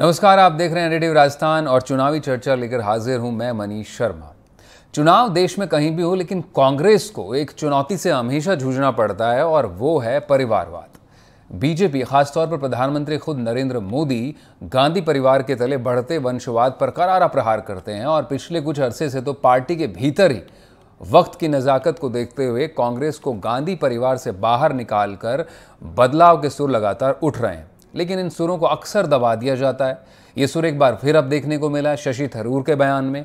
नमस्कार आप देख रहे हैं रेडियो राजस्थान और चुनावी चर्चा लेकर हाजिर हूं मैं मनीष शर्मा चुनाव देश में कहीं भी हो लेकिन कांग्रेस को एक चुनौती से हमेशा जूझना पड़ता है और वो है परिवारवाद बीजेपी खासतौर पर प्रधानमंत्री खुद नरेंद्र मोदी गांधी परिवार के तले बढ़ते वंशवाद पर करारा प्रहार करते हैं और पिछले कुछ अरसे से तो पार्टी के भीतर ही वक्त की नज़ाकत को देखते हुए कांग्रेस को गांधी परिवार से बाहर निकालकर बदलाव के सुर लगातार उठ रहे हैं लेकिन इन सुरों को अक्सर दबा दिया जाता है ये सुर एक बार फिर अब देखने को मिला शशि थरूर के बयान में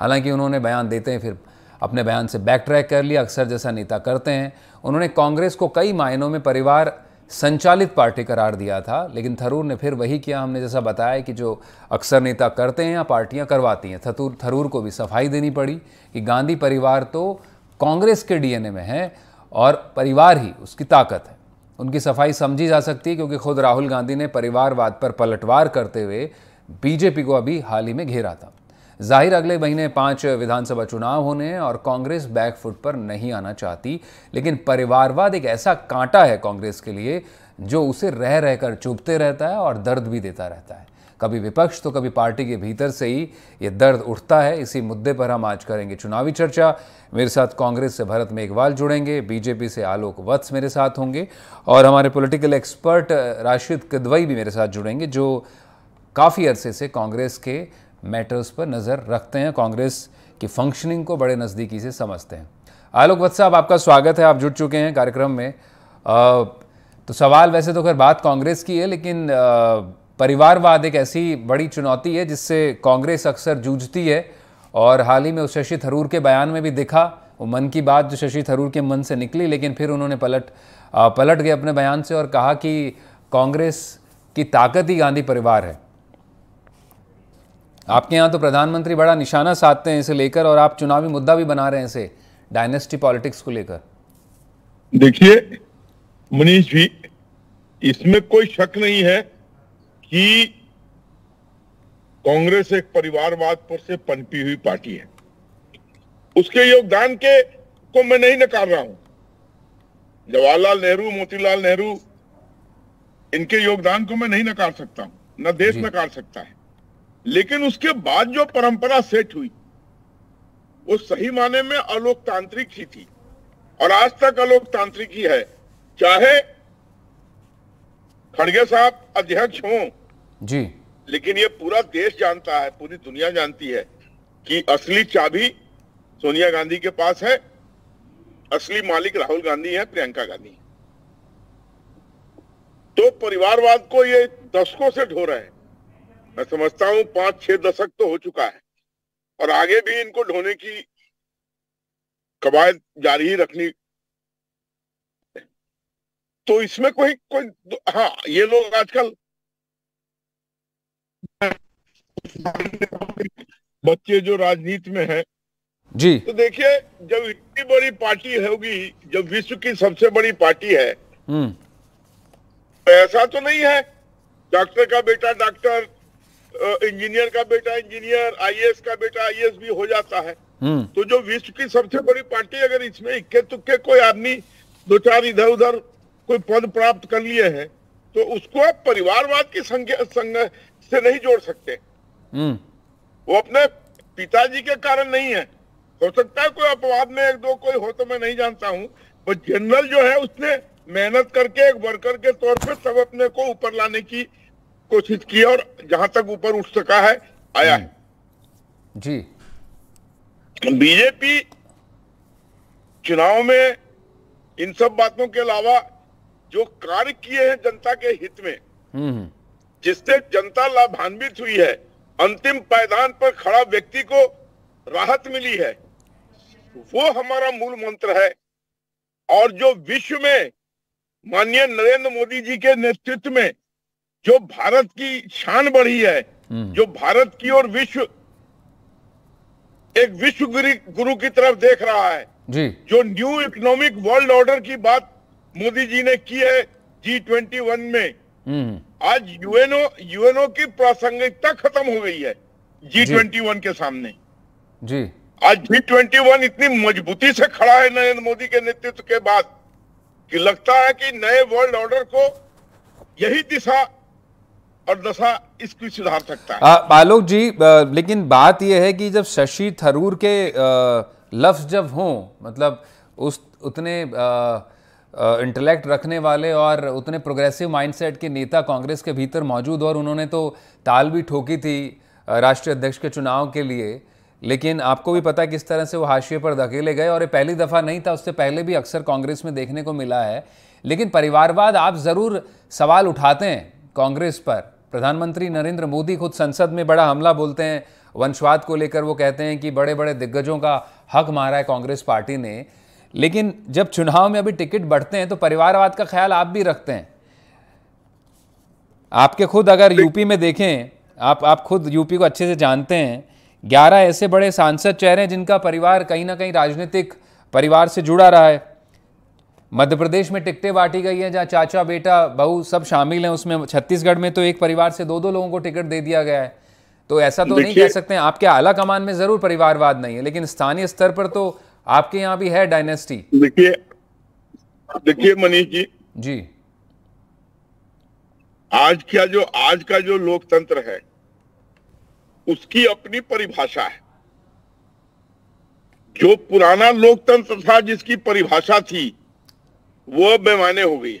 हालांकि उन्होंने बयान देते हैं फिर अपने बयान से बैक ट्रैक कर लिया अक्सर जैसा नेता करते हैं उन्होंने कांग्रेस को कई मायनों में परिवार संचालित पार्टी करार दिया था लेकिन थरूर ने फिर वही किया हमने जैसा बताया कि जो अक्सर नेता करते हैं या पार्टियां करवाती हैं थरूर थरूर को भी सफाई देनी पड़ी कि गांधी परिवार तो कांग्रेस के डीएनए में है और परिवार ही उसकी ताकत है उनकी सफाई समझी जा सकती है क्योंकि खुद राहुल गांधी ने परिवारवाद पर पलटवार करते हुए बीजेपी को अभी हाल ही में घेरा था जाहिर अगले महीने पांच विधानसभा चुनाव होने हैं और कांग्रेस बैकफुट पर नहीं आना चाहती लेकिन परिवारवाद एक ऐसा कांटा है कांग्रेस के लिए जो उसे रह रहकर चुभते रहता है और दर्द भी देता रहता है कभी विपक्ष तो कभी पार्टी के भीतर से ही ये दर्द उठता है इसी मुद्दे पर हम आज करेंगे चुनावी चर्चा मेरे साथ कांग्रेस से भरत मेघवाल जुड़ेंगे बीजेपी से आलोक वत्स मेरे साथ होंगे और हमारे पॉलिटिकल एक्सपर्ट राशिद किदवई भी मेरे साथ जुड़ेंगे जो काफ़ी अरसे से कांग्रेस के मैटर्स पर नज़र रखते हैं कांग्रेस की फंक्शनिंग को बड़े नज़दीकी से समझते हैं आलोक वत्स साहब आपका स्वागत है आप जुड़ चुके हैं कार्यक्रम में आ, तो सवाल वैसे तो खैर बात कांग्रेस की है लेकिन आ, परिवारवाद एक ऐसी बड़ी चुनौती है जिससे कांग्रेस अक्सर जूझती है और हाल ही में उस शशि थरूर के बयान में भी दिखा वो मन की बात जो शशि थरूर के मन से निकली लेकिन फिर उन्होंने पलट पलट गए अपने बयान से और कहा कि कांग्रेस की ताकत ही गांधी परिवार है आपके यहाँ तो प्रधानमंत्री बड़ा निशाना साधते हैं इसे लेकर और आप चुनावी मुद्दा भी बना रहे हैं इसे डायनेस्टी पॉलिटिक्स को लेकर देखिए मनीष जी इसमें कोई शक नहीं है कि कांग्रेस एक परिवारवाद पर से पनपी हुई पार्टी है उसके योगदान के को मैं नहीं नकार रहा हूं जवाहरलाल नेहरू मोतीलाल नेहरू इनके योगदान को मैं नहीं नकार सकता हूं न देश नकार सकता है लेकिन उसके बाद जो परंपरा सेट हुई वो सही माने में अलोकतांत्रिक ही थी और आज तक अलोकतांत्रिक ही है चाहे खड़गे साहब अध्यक्ष हों जी लेकिन ये पूरा देश जानता है पूरी दुनिया जानती है कि असली चाबी सोनिया गांधी के पास है असली मालिक राहुल गांधी है प्रियंका गांधी तो परिवारवाद को ये दशकों से ढो रहे हैं मैं समझता हूं पांच छह दशक तो हो चुका है और आगे भी इनको ढोने की कवायद जारी ही रखनी तो इसमें कोई कोई हाँ ये लोग आजकल बच्चे जो राजनीति में हैं जी तो देखिए जब इतनी बड़ी पार्टी होगी जब विश्व की सबसे बड़ी पार्टी है हम्म। तो ऐसा तो नहीं है डॉक्टर का बेटा डॉक्टर इंजीनियर का बेटा इंजीनियर आईएएस का बेटा आईएएस भी हो जाता है हम्म। तो जो विश्व की सबसे बड़ी पार्टी अगर इसमें इक्के तुक्के कोई आदमी दो चार इधर उधर कोई पद प्राप्त कर लिए हैं तो उसको आप परिवारवाद की संख्या से नहीं जोड़ सकते हम्म। वो अपने पिताजी के कारण नहीं है हो सकता है कोई अपवाद में एक दो कोई हो तो मैं नहीं जानता हूँ पर जनरल जो है उसने मेहनत करके एक वर्कर के तौर पर सब अपने को ऊपर लाने की कोशिश की और जहां तक ऊपर उठ सका है आया है हम्म। जी बीजेपी चुनाव में इन सब बातों के अलावा जो कार्य किए हैं जनता के हित में हम्म। जिससे जनता लाभान्वित हुई है अंतिम पायदान पर खड़ा व्यक्ति को राहत मिली है वो हमारा मूल मंत्र है और जो विश्व में माननीय नरेंद्र मोदी जी के नेतृत्व में जो भारत की शान बढ़ी है हम्म। जो भारत की और विश्व एक विश्व गुरु की तरफ देख रहा है जी। जो न्यू इकोनॉमिक वर्ल्ड ऑर्डर की बात मोदी जी ने की है जी ट्वेंटी वन में हम्म। आज यूएनओ यूएनओ की प्रासंगिकता खत्म हो गई है जी ट्वेंटी वन के सामने जी आज जी ट्वेंटी वन इतनी मजबूती से खड़ा है नरेंद्र मोदी के नेतृत्व के बाद कि लगता है कि नए वर्ल्ड ऑर्डर को यही दिशा और दशा इसकी सुधार सकता है आलोक जी लेकिन बात यह है कि जब शशि थरूर के लफ्ज जब हो मतलब उस उतने आ, इंटेलेक्ट रखने वाले और उतने प्रोग्रेसिव माइंडसेट के नेता कांग्रेस के भीतर मौजूद और उन्होंने तो ताल भी ठोकी थी राष्ट्रीय अध्यक्ष के चुनाव के लिए लेकिन आपको भी पता है किस तरह से वो हाशिए पर धकेले गए और ये पहली दफ़ा नहीं था उससे पहले भी अक्सर कांग्रेस में देखने को मिला है लेकिन परिवारवाद आप ज़रूर सवाल उठाते हैं कांग्रेस पर प्रधानमंत्री नरेंद्र मोदी खुद संसद में बड़ा हमला बोलते हैं वंशवाद को लेकर वो कहते हैं कि बड़े बड़े दिग्गजों का हक मारा है कांग्रेस पार्टी ने लेकिन जब चुनाव में अभी टिकट बढ़ते हैं तो परिवारवाद का ख्याल आप भी रखते हैं आपके खुद अगर यूपी में देखें आप आप खुद यूपी को अच्छे से जानते हैं ग्यारह ऐसे बड़े सांसद चेहरे हैं जिनका परिवार कहीं ना कहीं राजनीतिक परिवार से जुड़ा रहा है मध्य प्रदेश में टिकटें बांटी गई हैं जहाँ चाचा बेटा बहू सब शामिल हैं उसमें छत्तीसगढ़ में तो एक परिवार से दो दो लोगों को टिकट दे दिया गया है तो ऐसा तो नहीं कह सकते हैं आपके आला कमान में ज़रूर परिवारवाद नहीं है लेकिन स्थानीय स्तर पर तो आपके यहाँ भी है डायनेस्टी देखिए देखिए मनीष जी जी आज क्या जो आज का जो लोकतंत्र है उसकी अपनी परिभाषा है जो पुराना लोकतंत्र था जिसकी परिभाषा थी वो बेमाने हो गई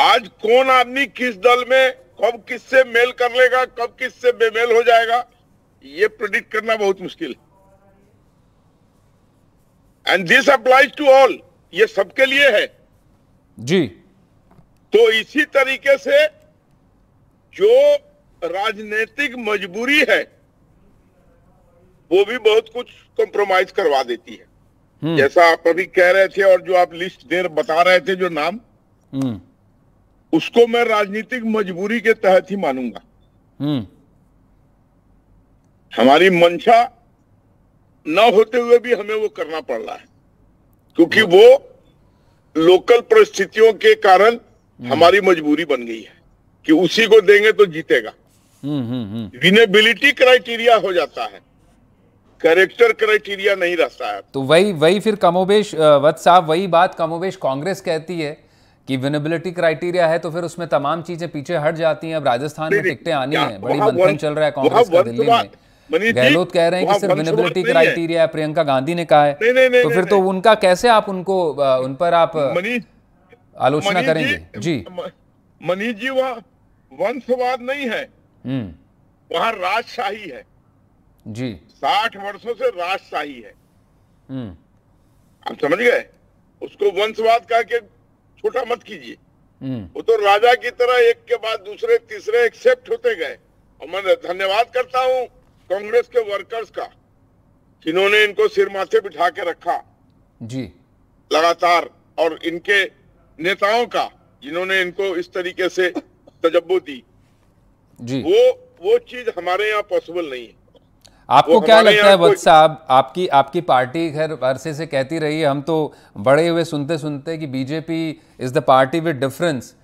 आज कौन आदमी किस दल में कब किससे मेल कर लेगा कब किससे बेमेल हो जाएगा ये प्रिडिक्ट करना बहुत मुश्किल है and this applies to all ये सबके लिए है जी तो इसी तरीके से जो राजनीतिक मजबूरी है वो भी बहुत कुछ कॉम्प्रोमाइज करवा देती है हम्म। जैसा आप अभी कह रहे थे और जो आप लिस्ट देर बता रहे थे जो नाम हम्म। उसको मैं राजनीतिक मजबूरी के तहत ही मानूंगा हम्म। हमारी मंशा ना होते हुए भी हमें वो करना पड़ रहा है क्योंकि हाँ। वो लोकल परिस्थितियों के कारण हम्म। हमारी मजबूरी बन गई है कि उसी को देंगे तो जीतेगा विनेबिलिटी हम्म, क्राइटेरिया हम्म, हो जाता है करेक्टर क्राइटेरिया नहीं रहता है तो वही वही फिर कमोबेश वत साहब वही बात कमोबेश कांग्रेस कहती है कि विनेबिलिटी क्राइटेरिया है तो फिर उसमें तमाम चीजें पीछे हट जाती हैं अब राजस्थान में टिकटें आनी है बड़ी मंथन चल रहा है कांग्रेस का दिल्ली में गहलोत कह रहे हैं कि सिर्फ विनेबिलिटी क्राइटेरिया प्रियंका गांधी ने कहा है नहीं, नहीं, नहीं, तो फिर तो उनका कैसे आप उनको उन पर आप आलोचना करेंगे जी मनीष जी वहाँ वंशवाद नहीं है हम्म। वहाँ राजशाही है जी साठ वर्षों से राजशाही है हम्म। आप समझ गए उसको वंशवाद कह के छोटा मत कीजिए हम्म। वो तो राजा की तरह एक के बाद दूसरे तीसरे एक्सेप्ट होते गए और मैं धन्यवाद करता हूँ कांग्रेस के वर्कर्स का जिन्होंने इनको सिर माथे बिठा के रखा जी लगातार और इनके नेताओं का जिन्होंने इनको इस तरीके से तजब्बो दी जी वो वो चीज हमारे यहाँ पॉसिबल नहीं है आपको क्या लगता है वत्स साहब आपकी आपकी पार्टी खैर अरसे से कहती रही है हम तो बड़े हुए सुनते सुनते कि BJP is the party with difference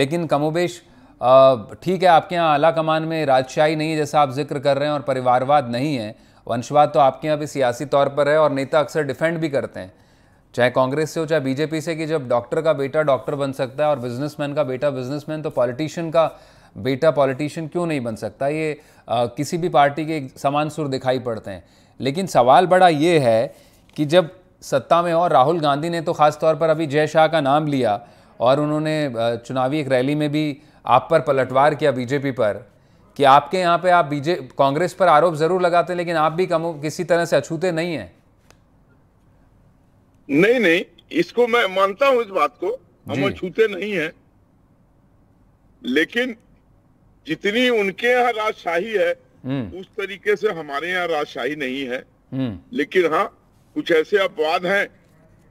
लेकिन कमोबेश ठीक है आपके यहाँ आला कमान में राजशाही नहीं है जैसा आप जिक्र कर रहे हैं और परिवारवाद नहीं है वंशवाद तो आपके यहाँ भी सियासी तौर पर है और नेता अक्सर डिफेंड भी करते हैं चाहे कांग्रेस से हो चाहे बीजेपी से कि जब डॉक्टर का बेटा डॉक्टर बन सकता है और बिजनेसमैन का बेटा बिजनेसमैन तो पॉलिटिशियन का बेटा पॉलिटिशियन क्यों नहीं बन सकता ये आ, किसी भी पार्टी के समान सुर दिखाई पड़ते हैं लेकिन सवाल बड़ा ये है कि जब सत्ता में और राहुल गांधी ने तो ख़ास तौर पर अभी जय शाह का नाम लिया और उन्होंने चुनावी एक रैली में भी आप पर पलटवार किया बीजेपी पर कि आपके यहाँ पे आप बीजे कांग्रेस पर आरोप जरूर लगाते हैं लेकिन आप भी कम किसी तरह से अछूते नहीं है नहीं नहीं इसको मैं मानता हूं इस बात को हम अछूते नहीं है लेकिन जितनी उनके यहाँ राजशाही है हम्म। उस तरीके से हमारे यहाँ राजशाही नहीं है हम्म। लेकिन हाँ कुछ ऐसे अपवाद हैं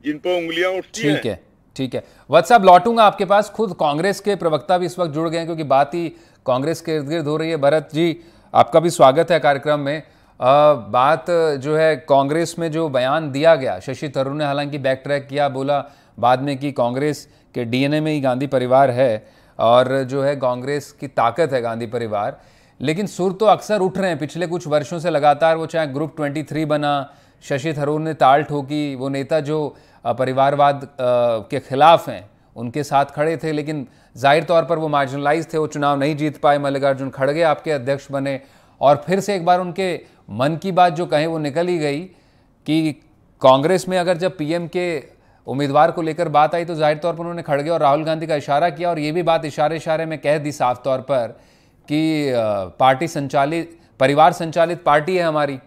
जिन पर उंगलियां उठती हैं ठीक है व्हाट्सएप लौटूंगा आपके पास खुद कांग्रेस के प्रवक्ता भी इस वक्त जुड़ गए हैं क्योंकि बात ही कांग्रेस के इर्द गिर्द हो रही है भरत जी आपका भी स्वागत है कार्यक्रम में आ, बात जो है कांग्रेस में जो बयान दिया गया शशि थरूर ने हालांकि बैक ट्रैक किया बोला बाद में कि कांग्रेस के डीएनए में ही गांधी परिवार है और जो है कांग्रेस की ताकत है गांधी परिवार लेकिन सुर तो अक्सर उठ रहे हैं पिछले कुछ वर्षों से लगातार वो चाहे ग्रुप 23 बना शशि थरूर ने ताल ठोकी वो नेता जो परिवारवाद के खिलाफ हैं उनके साथ खड़े थे लेकिन जाहिर तौर पर वो मार्जिनलाइज थे वो चुनाव नहीं जीत पाए मल्लिकार्जुन खड़गे आपके अध्यक्ष बने और फिर से एक बार उनके मन की बात जो कहें वो निकल ही गई कि कांग्रेस में अगर जब पीएम के उम्मीदवार को लेकर बात आई तो जाहिर तौर पर उन्होंने खड़गे और राहुल गांधी का इशारा किया और ये भी बात इशारे इशारे में कह दी साफ तौर पर कि पार्टी संचालित परिवार संचालित पार्टी है हमारी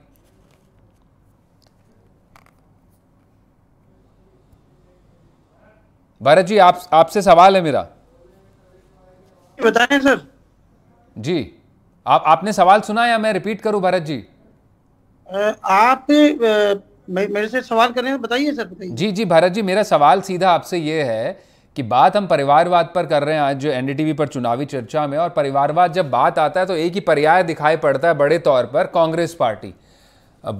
भारत जी आप आपसे सवाल है मेरा बताएं सर जी आप आपने सवाल सुना या मैं रिपीट करूं भारत जी आप मेरे से सवाल हैं बताइए सर बताइए जी जी भारत जी मेरा सवाल सीधा आपसे ये है कि बात हम परिवारवाद पर कर रहे हैं आज जो एनडीटीवी पर चुनावी चर्चा में और परिवारवाद जब बात आता है तो एक ही पर्याय दिखाई पड़ता है बड़े तौर पर कांग्रेस पार्टी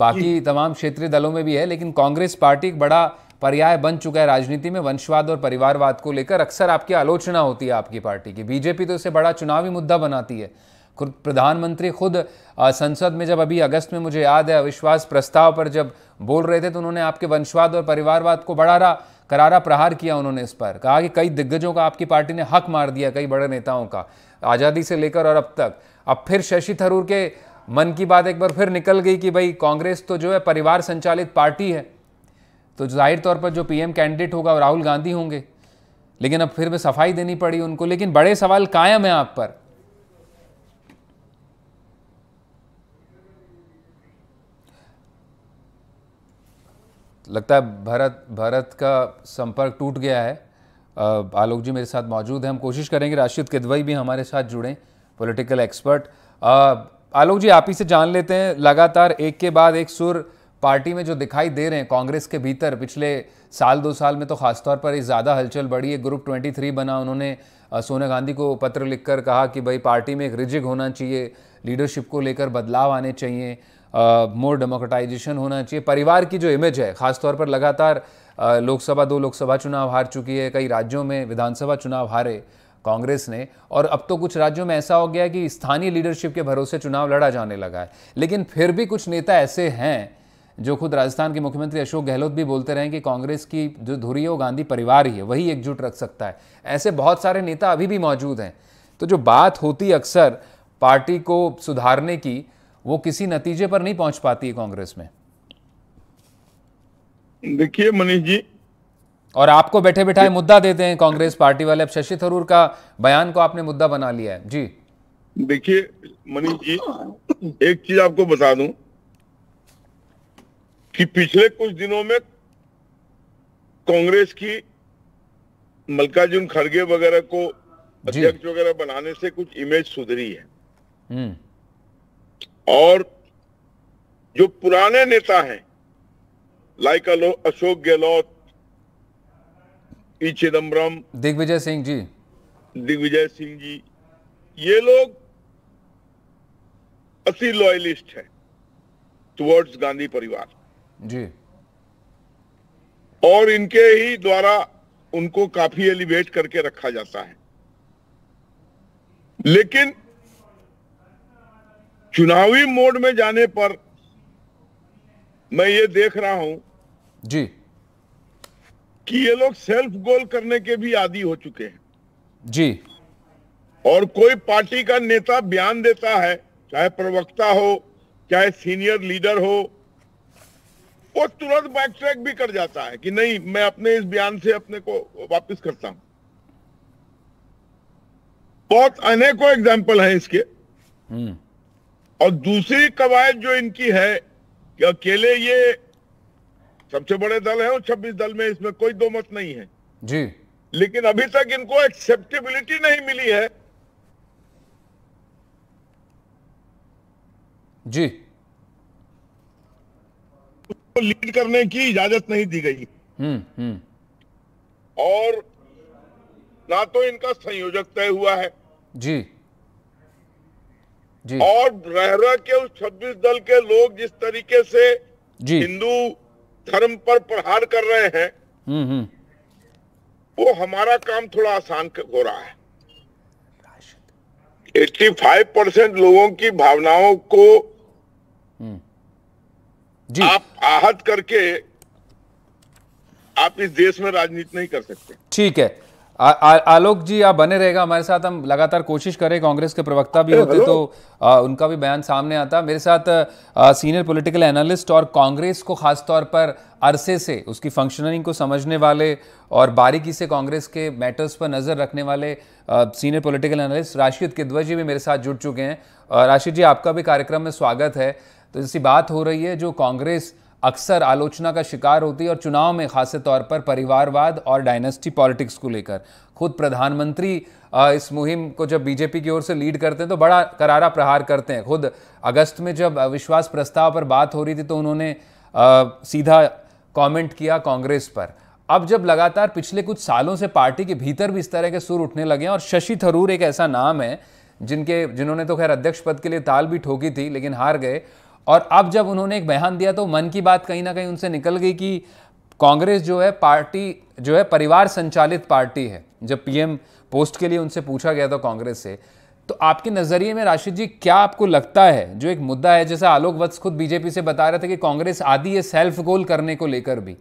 बाकी तमाम क्षेत्रीय दलों में भी है लेकिन कांग्रेस पार्टी एक बड़ा पर्याय बन चुका है राजनीति में वंशवाद और परिवारवाद को लेकर अक्सर आपकी आलोचना होती है आपकी पार्टी की बीजेपी तो इसे बड़ा चुनावी मुद्दा बनाती है प्रधानमंत्री खुद संसद में जब अभी अगस्त में मुझे याद है अविश्वास प्रस्ताव पर जब बोल रहे थे तो उन्होंने आपके वंशवाद और परिवारवाद को बड़ा करारा प्रहार किया उन्होंने इस पर कहा कि कई दिग्गजों का आपकी पार्टी ने हक मार दिया कई बड़े नेताओं का आज़ादी से लेकर और अब तक अब फिर शशि थरूर के मन की बात एक बार फिर निकल गई कि भाई कांग्रेस तो जो है परिवार संचालित पार्टी है तो जाहिर तौर पर जो पीएम कैंडिडेट होगा राहुल गांधी होंगे लेकिन अब फिर भी सफाई देनी पड़ी उनको लेकिन बड़े सवाल कायम है आप पर लगता है भरत भरत का संपर्क टूट गया है आलोक जी मेरे साथ मौजूद हैं हम कोशिश करेंगे राशिद किदवई भी हमारे साथ जुड़ें पॉलिटिकल एक्सपर्ट आलोक जी आप ही से जान लेते हैं लगातार एक के बाद एक सुर पार्टी में जो दिखाई दे रहे हैं कांग्रेस के भीतर पिछले साल दो साल में तो खासतौर पर ज़्यादा हलचल बढ़ी है ग्रुप ट्वेंटी थ्री बना उन्होंने सोनिया गांधी को पत्र लिखकर कहा कि भाई पार्टी में एक रिजिग होना चाहिए लीडरशिप को लेकर बदलाव आने चाहिए मोर डेमोक्रेटाइजेशन होना चाहिए परिवार की जो इमेज है खासतौर पर लगातार लोकसभा दो लोकसभा चुनाव हार चुकी है कई राज्यों में विधानसभा चुनाव हारे कांग्रेस ने और अब तो कुछ राज्यों में ऐसा हो गया कि स्थानीय लीडरशिप के भरोसे चुनाव लड़ा जाने लगा है लेकिन फिर भी कुछ नेता ऐसे हैं जो खुद राजस्थान के मुख्यमंत्री अशोक गहलोत भी बोलते रहे कि कांग्रेस की जो धुरी है वो गांधी परिवार ही है वही एकजुट रख सकता है ऐसे बहुत सारे नेता अभी भी मौजूद हैं तो जो बात होती अक्सर पार्टी को सुधारने की वो किसी नतीजे पर नहीं पहुंच पाती है कांग्रेस में देखिए मनीष जी और आपको बैठे बैठाए मुद्दा देते हैं कांग्रेस पार्टी वाले अब शशि थरूर का बयान को आपने मुद्दा बना लिया है जी देखिए मनीष जी एक चीज आपको बता दूं कि पिछले कुछ दिनों में कांग्रेस की मल्लिकार्जुन खड़गे वगैरह को अध्यक्ष वगैरह बनाने से कुछ इमेज सुधरी है हम्म। और जो पुराने नेता हैं लाइक अशोक गहलोत ई चिदम्बरम दिग्विजय सिंह जी दिग्विजय सिंह जी ये लोग अति लॉयलिस्ट है टुवर्ड्स गांधी परिवार जी और इनके ही द्वारा उनको काफी एलिवेट करके रखा जाता है लेकिन चुनावी मोड में जाने पर मैं ये देख रहा हूं जी कि ये लोग सेल्फ गोल करने के भी आदि हो चुके हैं जी और कोई पार्टी का नेता बयान देता है चाहे प्रवक्ता हो चाहे सीनियर लीडर हो वो तुरंत बैक ट्रैक भी कर जाता है कि नहीं मैं अपने इस बयान से अपने को वापस करता हूं बहुत अनेकों एग्जाम्पल हैं इसके हम्म। और दूसरी कवायद जो इनकी है कि अकेले ये सबसे बड़े दल है और छब्बीस दल में इसमें कोई दो मत नहीं है जी लेकिन अभी तक इनको एक्सेप्टेबिलिटी नहीं मिली है जी को लीड करने की इजाजत नहीं दी गई हम्म, हम्म। और ना तो इनका संयोजक तय हुआ है जी जी और रहरा के उस 26 दल के लोग जिस तरीके से हिंदू धर्म पर प्रहार कर रहे हैं हम्म, वो हमारा काम थोड़ा आसान हो रहा है 85 परसेंट लोगों की भावनाओं को जी आप आहत करके आप इस देश में राजनीति नहीं कर सकते ठीक है आ, आ, आलोक जी आप बने रहेगा हमारे साथ हम लगातार कोशिश करें कांग्रेस के प्रवक्ता भी होते तो आ, उनका भी बयान सामने आता मेरे साथ आ, सीनियर पॉलिटिकल एनालिस्ट और कांग्रेस को खासतौर पर अरसे से उसकी फंक्शनिंग को समझने वाले और बारीकी से कांग्रेस के मैटर्स पर नज़र रखने वाले आ, senior political analyst Rashid Kidwai ji भी मेरे साथ जुड़ चुके हैं राशिद जी आपका भी कार्यक्रम में स्वागत है तो ऐसी बात हो रही है जो कांग्रेस अक्सर आलोचना का शिकार होती है और चुनाव में खासे तौर पर परिवारवाद और डायनेस्टी पॉलिटिक्स को लेकर खुद प्रधानमंत्री इस मुहिम को जब बीजेपी की ओर से लीड करते हैं तो बड़ा करारा प्रहार करते हैं खुद अगस्त में जब अविश्वास प्रस्ताव पर बात हो रही थी तो उन्होंने सीधा कमेंट किया कांग्रेस पर अब जब लगातार पिछले कुछ सालों से पार्टी के भीतर भी इस तरह के सुर उठने लगे हैं और शशि थरूर एक ऐसा नाम है जिनके जिन्होंने तो खैर अध्यक्ष पद के लिए ताल भी ठोकी थी लेकिन हार गए और अब जब उन्होंने एक बयान दिया तो मन की बात कहीं ना कहीं उनसे निकल गई कि कांग्रेस जो है पार्टी जो है परिवार संचालित पार्टी है जब पीएम पोस्ट के लिए उनसे पूछा गया था कांग्रेस से तो आपके नज़रिए में राशिद जी क्या आपको लगता है जो एक मुद्दा है जैसे आलोक वत्स खुद बीजेपी से बता रहे थे कि कांग्रेस आदि है सेल्फ गोल करने को लेकर भी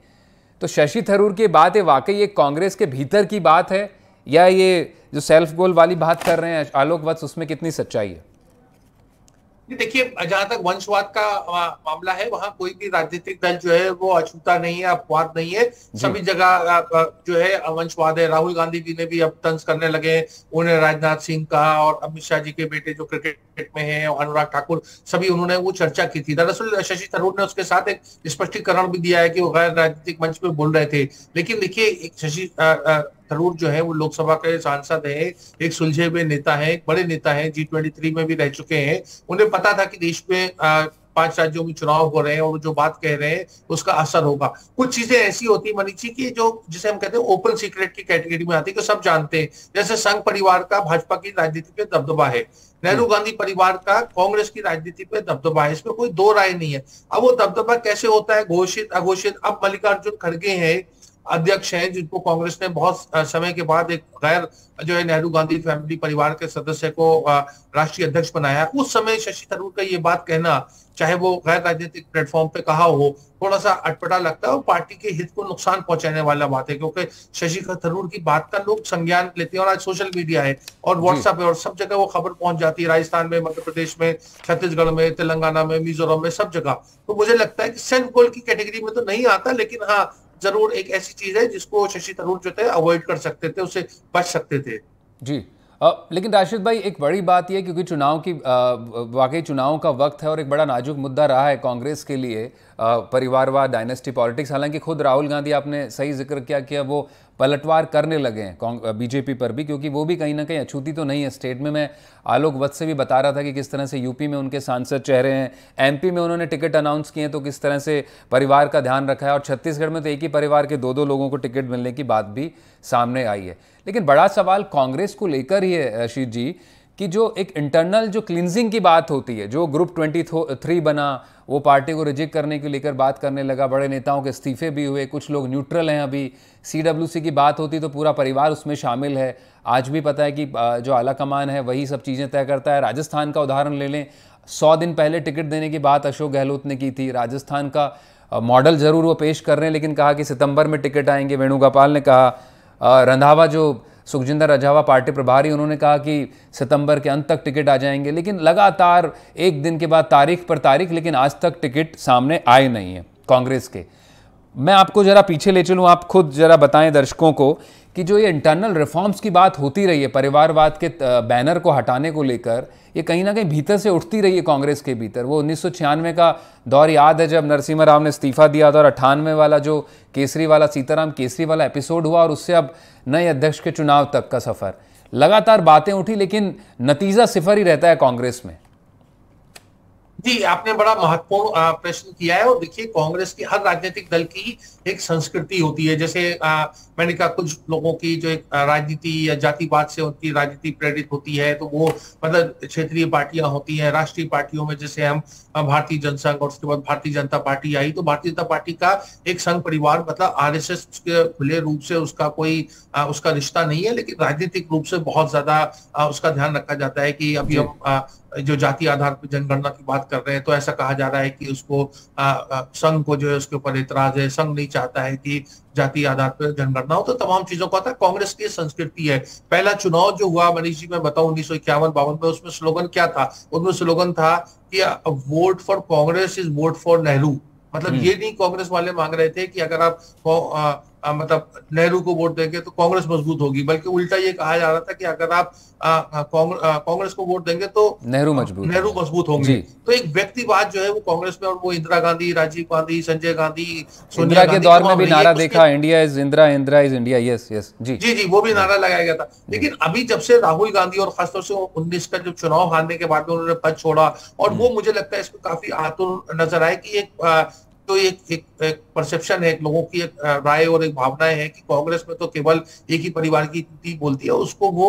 तो शशि थरूर की बात है वाकई ये कांग्रेस के भीतर की बात है या ये जो सेल्फ गोल वाली बात कर रहे हैं आलोक वत्स उसमें कितनी सच्चाई है देखिए जहां तक वंशवाद का मामला है वहां कोई भी राजनीतिक दल जो है वो अछूता नहीं है अपवाद नहीं है सभी जगह जो है वंशवाद है राहुल गांधी जी ने भी अब तंज करने लगे उन्हें राजनाथ सिंह कहा और अमित शाह जी के बेटे जो क्रिकेट में है अनुराग ठाकुर सभी उन्होंने वो चर्चा की थी दरअसल शशि थरूर ने उसके साथ एक स्पष्टीकरण भी दिया है कि वो गैर राजनीतिक मंच पे बोल रहे थे लेकिन देखिए एक शशि थरूर जो है वो लोकसभा के सांसद है एक सुलझे हुए नेता है एक बड़े नेता है जी ट्वेंटी में भी रह चुके हैं उन्हें पता था कि देश में पांच राज्यों में चुनाव हो रहे हैं और जो बात कह रहे हैं उसका असर होगा कुछ चीजें ऐसी होती है मनीषी की जो जिसे हम कहते हैं ओपन सीक्रेट की कैटेगरी में आती है सब जानते हैं जैसे संघ परिवार का भाजपा की राजनीति पे दबदबा है नेहरू गांधी परिवार का कांग्रेस की राजनीति पे दबदबा है इसमें कोई दो राय नहीं है अब वो दबदबा कैसे होता है घोषित अघोषित अब मल्लिकार्जुन खड़गे हैं अध्यक्ष हैं जिनको कांग्रेस ने बहुत समय के बाद एक गैर जो है नेहरू गांधी फैमिली परिवार के सदस्य को राष्ट्रीय अध्यक्ष बनाया उस समय शशि थरूर का ये बात कहना चाहे वो गैर राजनीतिक प्लेटफॉर्म पे कहा हो थोड़ा सा अटपटा लगता है और पार्टी के हित को नुकसान पहुंचाने वाला बात है क्योंकि शशि थरूर की बात का लोग संज्ञान लेते हैं और आज सोशल मीडिया है और व्हाट्सएप है और सब जगह वो खबर पहुंच जाती है राजस्थान में मध्य प्रदेश में छत्तीसगढ़ में तेलंगाना में मिजोरम में सब जगह तो मुझे लगता है कि सेंट गोल की कैटेगरी में तो नहीं आता लेकिन हाँ जरूर एक ऐसी चीज है जिसको शशि थरूर जो थे अवॉइड कर सकते थे उसे बच सकते थे जी आ, लेकिन राशिद भाई एक बड़ी बात यह क्योंकि चुनाव की वाकई चुनाव का वक्त है और एक बड़ा नाजुक मुद्दा रहा है कांग्रेस के लिए परिवारवाद डायनेस्टी पॉलिटिक्स हालांकि खुद राहुल गांधी आपने सही जिक्र किया कि वो पलटवार करने लगे हैं बीजेपी पर भी क्योंकि वो भी कहीं ना कहीं अछूती तो नहीं है स्टेट में मैं आलोक वत्स से भी बता रहा था कि किस तरह से यूपी में उनके सांसद चेहरे हैं एमपी में उन्होंने टिकट अनाउंस किए हैं तो किस तरह से परिवार का ध्यान रखा है और छत्तीसगढ़ में तो एक ही परिवार के दो दो लोगों को टिकट मिलने की बात भी सामने आई है लेकिन बड़ा सवाल कांग्रेस को लेकर ही है रशीद जी कि जो एक इंटरनल जो क्लिनजिंग की बात होती है जो ग्रुप ट्वेंटी थ्री बना वो पार्टी को रिजेक्ट करने के लेकर बात करने लगा बड़े नेताओं के इस्तीफे भी हुए कुछ लोग न्यूट्रल हैं अभी सी की बात होती तो पूरा परिवार उसमें शामिल है आज भी पता है कि जो आला कमान है वही सब चीज़ें तय करता है राजस्थान का उदाहरण ले लें सौ दिन पहले टिकट देने की बात अशोक गहलोत ने की थी राजस्थान का मॉडल ज़रूर वो पेश कर रहे हैं लेकिन कहा कि सितंबर में टिकट आएंगे वेणुगोपाल ने कहा रंधावा जो सुखजिंदर रजावा पार्टी प्रभारी उन्होंने कहा कि सितंबर के अंत तक टिकट आ जाएंगे लेकिन लगातार एक दिन के बाद तारीख पर तारीख लेकिन आज तक टिकट सामने आए नहीं हैं कांग्रेस के मैं आपको ज़रा पीछे ले चलूँ आप खुद ज़रा बताएं दर्शकों को कि जो ये इंटरनल रिफॉर्म्स की बात होती रही है परिवारवाद के बैनर को हटाने को लेकर ये कहीं ना कहीं भीतर से उठती रही है कांग्रेस के भीतर वो उन्नीस का दौर याद है जब नरसिम्हा राव ने इस्तीफा दिया था और अठानवे वाला जो केसरी वाला सीताराम केसरी वाला एपिसोड हुआ और उससे अब नए अध्यक्ष के चुनाव तक का सफ़र लगातार बातें उठी लेकिन नतीजा सिफर ही रहता है कांग्रेस में जी आपने बड़ा महत्वपूर्ण प्रश्न किया है और देखिए कांग्रेस की हर राजनीतिक दल की एक संस्कृति होती है जैसे आ, मैंने कहा कुछ लोगों की जो एक राजनीति या जातिवाद से उनकी राजनीति प्रेरित होती है तो वो मतलब क्षेत्रीय पार्टियां होती हैं राष्ट्रीय पार्टियों में जैसे हम भारतीय जनसंघ और उसके बाद भारतीय जनता पार्टी आई तो भारतीय जनता पार्टी का एक संघ परिवार मतलब एस के खुले रूप से उसका कोई आ, उसका रिश्ता नहीं है लेकिन राजनीतिक रूप से बहुत ज्यादा उसका ध्यान रखा जाता है कि अभी हम जो जाति आधार पर जनगणना की बात कर रहे हैं तो ऐसा कहा जा रहा है कि उसको संघ को जो है उसके ऊपर एतराज है संघ नहीं चाहता है कि जाति आधार पर जनगणना हो तो तमाम चीजों को आता है कांग्रेस की संस्कृति है पहला चुनाव जो हुआ मनीष जी मैं बताऊं उन्नीस सौ इक्यावन बावन में उसमें स्लोगन क्या था उनमें स्लोगन था कि vote for Congress is vote for Nehru मतलब हम्म। ये नहीं कांग्रेस वाले मांग रहे थे कि अगर आप आ, मतलब नेहरू को वोट देंगे तो कांग्रेस मजबूत होगी बल्कि उल्टा ये कहा जा रहा था कि अगर आप कांग्रेस को वोट देंगे तो नेहरू मजबूत नेहरू मजबूत होंगे तो एक व्यक्तिवाद जो है वो कांग्रेस में और वो इंदिरा गांधी राजीव गांधी संजय गांधी सोनिया के दौर में भी नारा देखा India is Indira Indira is India yes yes जी जी जी वो भी नारा लगाया गया था लेकिन अभी जब से राहुल गांधी और खासतौर से उन्नीस का जब चुनाव हारने के बाद में उन्होंने पद छोड़ा और वो मुझे लगता है इसमें काफी आतुर नजर आए कि एक तो एक एक, एक परसेप्शन है एक लोगों की एक राय और एक भावनाएं है कि कांग्रेस में तो केवल एक ही परिवार की टीम बोलती है उसको वो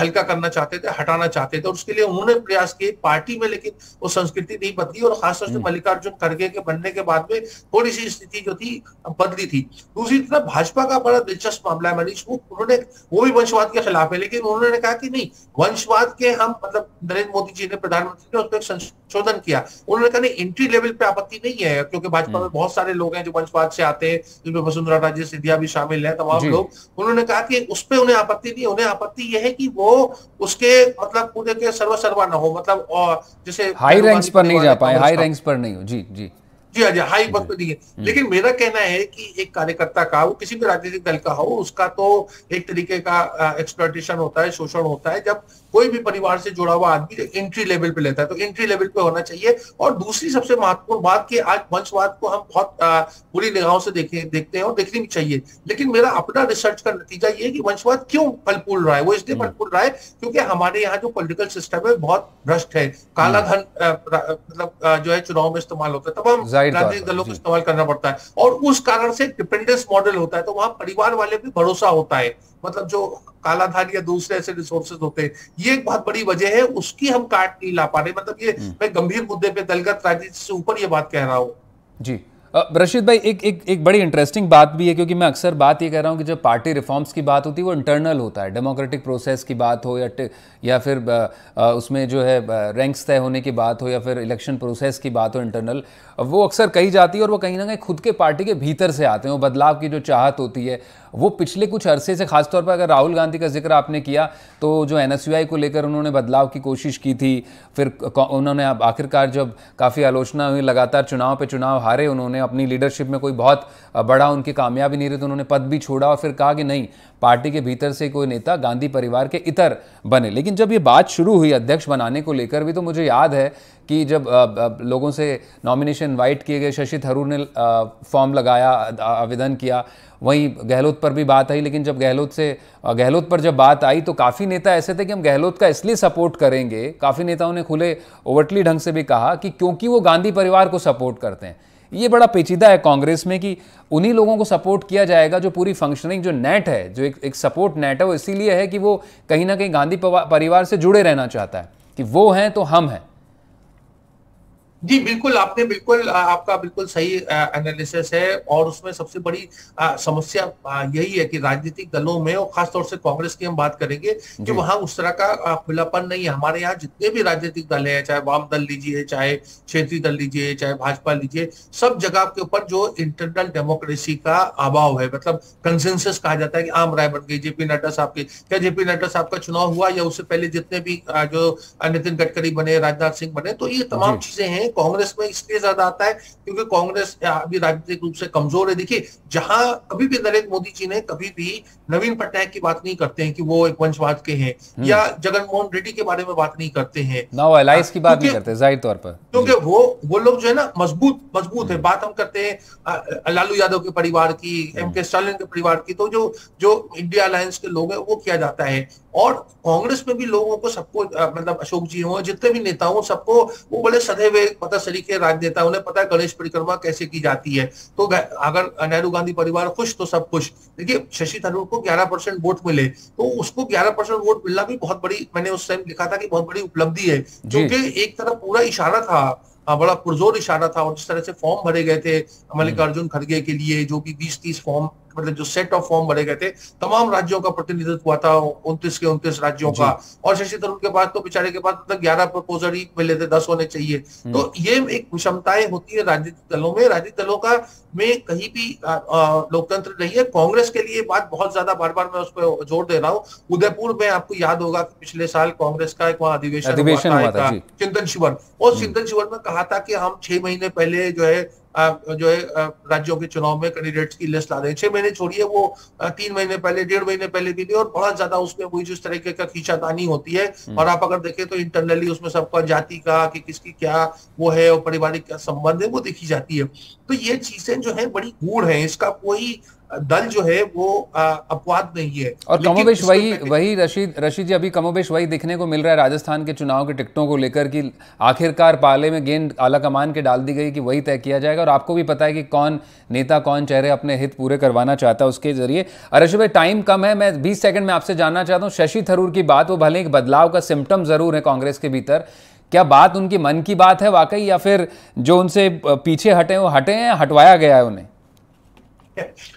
हल्का करना चाहते थे हटाना चाहते थे और उसके लिए उन्होंने प्रयास किए पार्टी में लेकिन वो संस्कृति नहीं बदली और खासतौर से हम्म। मल्लिकार्जुन खड़गे के बनने के बाद में थोड़ी सी स्थिति जो थी बदली थी दूसरी तरफ भाजपा का बड़ा दिलचस्प मामला है मनीष वो उन्होंने वो भी वंशवाद के खिलाफ है लेकिन उन्होंने कहा कि नहीं वंशवाद के हम मतलब नरेंद्र मोदी जी ने प्रधानमंत्री ने उसको एक शोधन किया उन्होंने कहा नहीं एंट्री लेवल पे आपत्ति नहीं है क्योंकि भाजपा हम्म। में बहुत सारे लोग हैं जो पंचवाद से आते हैं जिनमें वसुंधरा राजे सिंधिया भी शामिल है तमाम लोग उन्होंने कहा कि उस पर उन्हें आपत्ति नहीं उन्हें आपत्ति यह है कि वो उसके मतलब पूरे के सर्वसर्वा न हो मतलब जैसे हाई रैंक पर नहीं जा पाए हाई रैंक पर नहीं हो जी जी जी हाँ जी हाई पद पे है हम्म। लेकिन मेरा कहना है कि एक कार्यकर्ता का वो किसी भी राजनीतिक दल का हो उसका तो एक तरीके का एक्सप्लोटेशन होता है शोषण होता है जब कोई भी परिवार से जुड़ा हुआ आदमी एंट्री लेवल पे लेता है तो एंट्री लेवल पे होना चाहिए और दूसरी सबसे महत्वपूर्ण बात कि आज वंशवाद को हम बहुत बुरी निगाहों से देखे देखते हैं और देखनी भी चाहिए लेकिन मेरा अपना रिसर्च का नतीजा ये कि वंशवाद क्यों फलपूल रहा है वो इसलिए हम्म। फलपूल रहा है क्योंकि हमारे यहाँ जो पोलिटिकल सिस्टम है बहुत भ्रष्ट है काला हम्म। धन मतलब जो है चुनाव में इस्तेमाल होता है तब हम राजनीतिक दलों को इस्तेमाल करना पड़ता है और उस कारण से डिपेंडेंस मॉडल होता है तो वहाँ परिवार वाले भी भरोसा होता है मतलब जो काला कालाधान या दूसरे ऐसे रिसोर्सेज होते हैं ये एक बहुत बड़ी वजह है उसकी हम काट नहीं ला पा रहे मतलब ये हम्म। मैं गंभीर मुद्दे पे दलगत राजनीति से ऊपर ये बात कह रहा हूँ जी रशीद भाई एक एक एक बड़ी इंटरेस्टिंग बात भी है क्योंकि मैं अक्सर बात ये कह रहा हूँ कि जब पार्टी रिफॉर्म्स की बात होती है वो इंटरनल होता है डेमोक्रेटिक प्रोसेस की बात हो या या फिर उसमें जो है रैंक्स तय होने की बात हो या फिर इलेक्शन प्रोसेस की बात हो इंटरनल वो अक्सर कही जाती है और वो कहीं ना कहीं खुद के पार्टी के भीतर से आते हैं वो बदलाव की जो चाहत होती है वो पिछले कुछ अरसे से खासतौर पर अगर राहुल गांधी का जिक्र आपने किया तो जो एन को लेकर उन्होंने बदलाव की कोशिश की थी फिर उन्होंने अब आखिरकार जब काफ़ी आलोचना हुई लगातार चुनाव पे चुनाव हारे उन्होंने अपनी लीडरशिप में कोई बहुत बड़ा उनकी कामयाबी नहीं रही तो उन्होंने पद भी छोड़ा और फिर कहा कि नहीं पार्टी के भीतर से कोई नेता गांधी परिवार के इतर बने लेकिन जब ये बात शुरू हुई अध्यक्ष बनाने को लेकर भी तो मुझे याद है कि जब लोगों से नॉमिनेशन इन्वाइट किए गए शशि थरूर ने फॉर्म लगाया आवेदन किया वहीं गहलोत पर भी बात आई लेकिन जब गहलोत से गहलोत पर जब बात आई तो काफ़ी नेता ऐसे थे कि हम गहलोत का इसलिए सपोर्ट करेंगे काफ़ी नेताओं ने खुले ओवरटली ढंग से भी कहा कि क्योंकि वो गांधी परिवार को सपोर्ट करते हैं ये बड़ा पेचीदा है कांग्रेस में कि उन्हीं लोगों को सपोर्ट किया जाएगा जो पूरी फंक्शनिंग जो नेट है जो एक, एक सपोर्ट नेट है वो इसीलिए है कि वो कहीं ना कहीं गांधी परिवार से जुड़े रहना चाहता है कि वो हैं तो हम हैं जी बिल्कुल आपने बिल्कुल आपका बिल्कुल सही एनालिसिस है और उसमें सबसे बड़ी समस्या यही है कि राजनीतिक दलों में और खासतौर से कांग्रेस की हम बात करेंगे कि वहां उस तरह का खुलापन नहीं है हमारे यहाँ जितने भी राजनीतिक दल हैं चाहे वाम दल लीजिए चाहे क्षेत्रीय दल लीजिए चाहे भाजपा लीजिए सब जगह के ऊपर जो इंटरनल डेमोक्रेसी का अभाव है मतलब कंसेंसस कहा जाता है कि आम राय बन गई जेपी नड्डा साहब के क्या जेपी नड्डा साहब का चुनाव हुआ या उससे पहले जितने भी जो नितिन गडकरी बने राजनाथ सिंह बने तो ये तमाम चीजें हैं नहीं कांग्रेस में इसलिए ज्यादा आता है क्योंकि कांग्रेस अभी राजनीतिक रूप से कमजोर है देखिए जहां कभी भी नरेंद्र मोदी जी ने कभी भी नवीन पटनायक की बात नहीं करते हैं कि वो एक वंशवाद के हैं हम्म। या जगनमोहन रेड्डी के बारे में बात नहीं करते हैं की बात नहीं करते जाहिर तौर पर क्योंकि वो वो लोग जो है ना मजबूत मजबूत है हम्म। बात हम करते हैं लालू यादव के परिवार की एम के स्टालिन के परिवार की तो जो जो इंडिया अलायंस के लोग हैं वो किया जाता है और कांग्रेस में भी लोगों को सबको मतलब अशोक जी हो जितने भी नेता हो सबको वो बड़े सधे हुए पता चली के राजनेता उन्हें पता है गणेश परिक्रमा कैसे की जाती है तो अगर नेहरू गांधी परिवार खुश तो सब खुश देखिए शशि थरूर को 11 परसेंट वोट मिले तो उसको 11 परसेंट वोट मिलना भी बहुत बड़ी मैंने उस टाइम लिखा था कि बहुत बड़ी उपलब्धि है जो कि एक तरफ पूरा इशारा था हाँ, बड़ा पुरजोर इशारा था और जिस तरह से फॉर्म भरे गए थे मल्लिकार्जुन खड़गे के लिए जो कि बीस तीस फॉर्म मतलब जो सेट ऑफ फॉर्म भरे गए थे तमाम राज्यों का प्रतिनिधित्व हुआ था उनतीस के उनतीस राज्यों का और शशि थरूर के बाद तो बेचारे के बाद मतलब ग्यारह प्रपोजल ही मिले थे दस होने चाहिए हम्म। तो ये एक विषमताएं होती है राजनीतिक दलों में राजनीतिक दलों का में कहीं भी लोकतंत्र नहीं है कांग्रेस के लिए बात बहुत ज्यादा बार बार मैं उस पर जोर दे रहा हूँ उदयपुर में आपको याद होगा कि पिछले साल कांग्रेस का एक वहां अधिवेशन हुआ था चिंतन शिविर और हम्म। चिंतन शिविर में कहा था कि हम छह महीने पहले जो है जो है राज्यों के चुनाव में कैंडिडेट्स की लिस्ट ला रहे हैं छह महीने छोड़िए वो तीन महीने पहले डेढ़ महीने पहले भी थी और बहुत ज्यादा उसमें वही जिस तरीके का खींचातानी होती है हम्म। और आप अगर देखें तो इंटरनली उसमें सबका जाति का कि किसकी क्या वो है और पारिवारिक क्या संबंध है वो देखी जाती है तो ये चीजें जो है बड़ी गूढ़ है इसका कोई दल जो है वो अपवाद नहीं है और कमोबेश वही वही रशीद रशीद जी अभी कमोबेश वही देखने को मिल रहा है राजस्थान के चुनाव के टिकटों को लेकर कि आखिरकार पाले में गेंद आला कमान के डाल दी गई कि वही तय किया जाएगा और आपको भी पता है कि कौन नेता कौन चेहरे अपने हित पूरे करवाना चाहता है उसके जरिए रशीद भाई टाइम कम है मैं बीस सेकेंड में आपसे जानना चाहता हूँ शशि थरूर की बात वो भले एक बदलाव का सिम्टम ज़रूर है कांग्रेस के भीतर क्या बात उनकी मन की बात है वाकई या फिर जो उनसे पीछे हटे वो हटे हैं हटवाया गया है उन्हें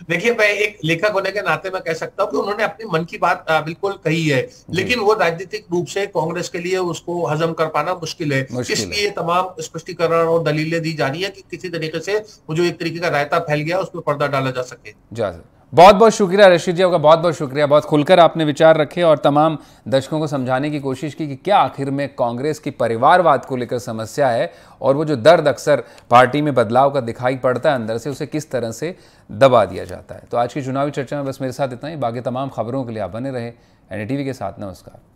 देखिए मैं एक लेखक होने के नाते मैं कह सकता हूँ कि उन्होंने अपने मन की बात बिल्कुल कही है लेकिन वो राजनीतिक रूप से कांग्रेस के लिए उसको हजम कर पाना मुश्किल है इसलिए तमाम स्पष्टीकरण और दलीलें दी जा रही है कि किसी तरीके से वो जो एक तरीके का रायता फैल गया उस पर पर्दा डाला जा सके जा सके बहुत बहुत शुक्रिया रशीद जी आपका बहुत बहुत शुक्रिया बहुत खुलकर आपने विचार रखे और तमाम दर्शकों को समझाने की कोशिश की कि क्या आखिर में कांग्रेस की परिवारवाद को लेकर समस्या है और वो जो दर्द अक्सर पार्टी में बदलाव का दिखाई पड़ता है अंदर से उसे किस तरह से दबा दिया जाता है तो आज की चुनावी चर्चा में बस मेरे साथ इतना ही बाकी तमाम खबरों के लिए आप बने रहे एन के साथ नमस्कार